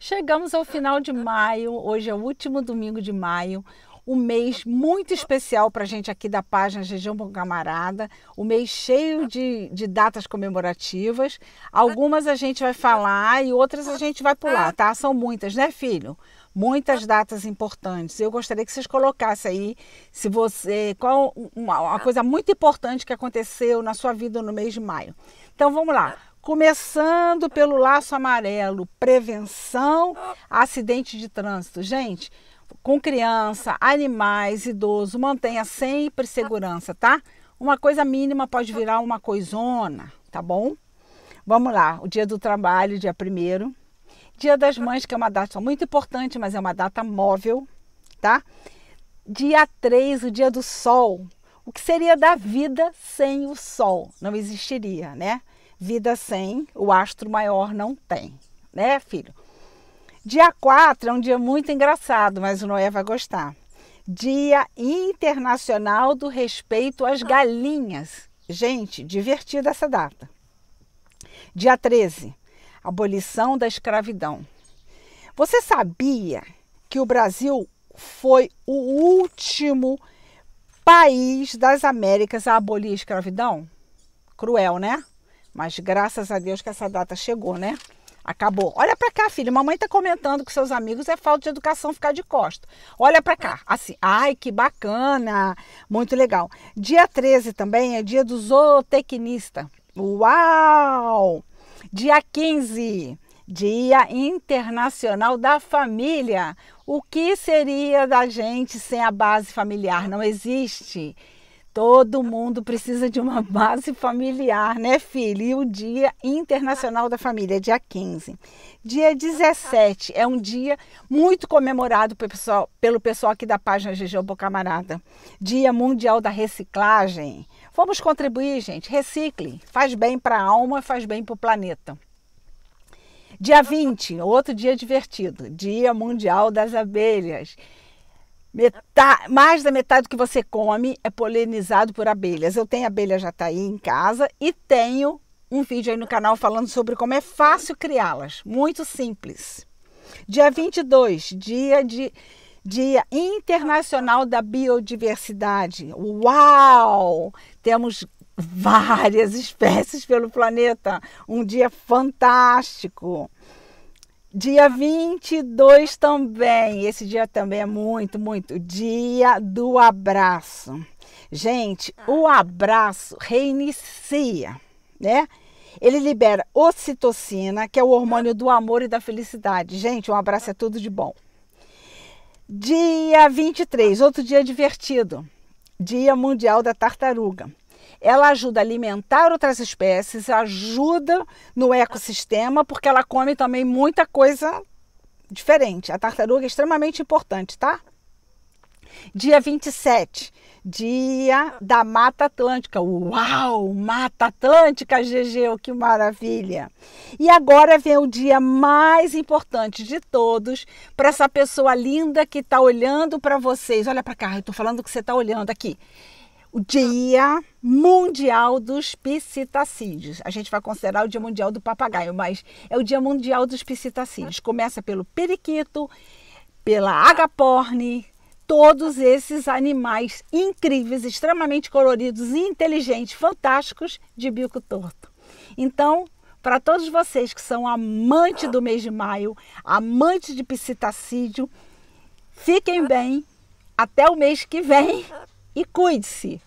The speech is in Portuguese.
Chegamos ao final de maio, hoje é o último domingo de maio, um mês muito especial para a gente aqui da página Região Bom Camarada, um mês cheio de, de datas comemorativas. Algumas a gente vai falar e outras a gente vai pular, tá? São muitas, né, filho? muitas datas importantes. Eu gostaria que vocês colocassem aí se você qual uma, uma, coisa muito importante que aconteceu na sua vida no mês de maio. Então vamos lá começando pelo laço amarelo, prevenção acidente de trânsito. Gente, com criança, animais, idoso, mantenha sempre segurança, tá? Uma coisa mínima pode virar uma coisona, tá bom? Vamos lá, o dia do trabalho, dia primeiro, Dia das Mães, que é uma data muito importante, mas é uma data móvel, tá? Dia 3, o dia do sol. O que seria da vida sem o sol? Não existiria, né? Vida sem, o astro maior não tem, né, filho? Dia 4 é um dia muito engraçado, mas o Noé vai gostar. Dia Internacional do Respeito às Galinhas. Gente, divertida essa data. Dia 13, abolição da escravidão. Você sabia que o Brasil foi o último país das Américas a abolir a escravidão? Cruel, né? Mas graças a Deus que essa data chegou, né? Acabou. Olha para cá, filho. Mamãe tá comentando com seus amigos é falta de educação ficar de costa. Olha para cá. Assim, ai, que bacana. Muito legal. Dia 13 também é dia do zootecnista. Uau! Dia 15, Dia Internacional da Família. O que seria da gente sem a base familiar? Não existe. Todo mundo precisa de uma base familiar, né, filho? E o Dia Internacional da Família, dia 15. Dia 17 é um dia muito comemorado pelo pessoal, pelo pessoal aqui da página Jejubo Camarada. Dia Mundial da Reciclagem. Vamos contribuir, gente. Recicle. Faz bem para a alma, faz bem para o planeta. Dia 20, outro dia divertido, Dia Mundial das Abelhas. Metade, mais da metade do que você come é polinizado por abelhas. Eu tenho abelha tá aí em casa e tenho um vídeo aí no canal falando sobre como é fácil criá-las. Muito simples. Dia 22, dia de Dia Internacional da Biodiversidade. Uau! Temos várias espécies pelo planeta. Um dia fantástico. Dia 22 também, esse dia também é muito, muito. Dia do abraço. Gente, o abraço reinicia, né? Ele libera ocitocina, que é o hormônio do amor e da felicidade. Gente, um abraço é tudo de bom. Dia 23, outro dia divertido. Dia Mundial da Tartaruga ela ajuda a alimentar outras espécies, ajuda no ecossistema, porque ela come também muita coisa diferente. A tartaruga é extremamente importante, tá? Dia 27, dia da Mata Atlântica. Uau, Mata Atlântica, GG, oh, que maravilha! E agora vem o dia mais importante de todos para essa pessoa linda que está olhando para vocês. Olha para cá, eu estou falando que você está olhando aqui o Dia Mundial dos Piscitacídeos. A gente vai considerar o Dia Mundial do Papagaio, mas é o Dia Mundial dos Piscitacídeos. Começa pelo periquito, pela agaporne, todos esses animais incríveis, extremamente coloridos, inteligentes, fantásticos de bico torto. Então, para todos vocês que são amantes do mês de maio, amantes de psitacídio, fiquem bem. Até o mês que vem. E cuide-se,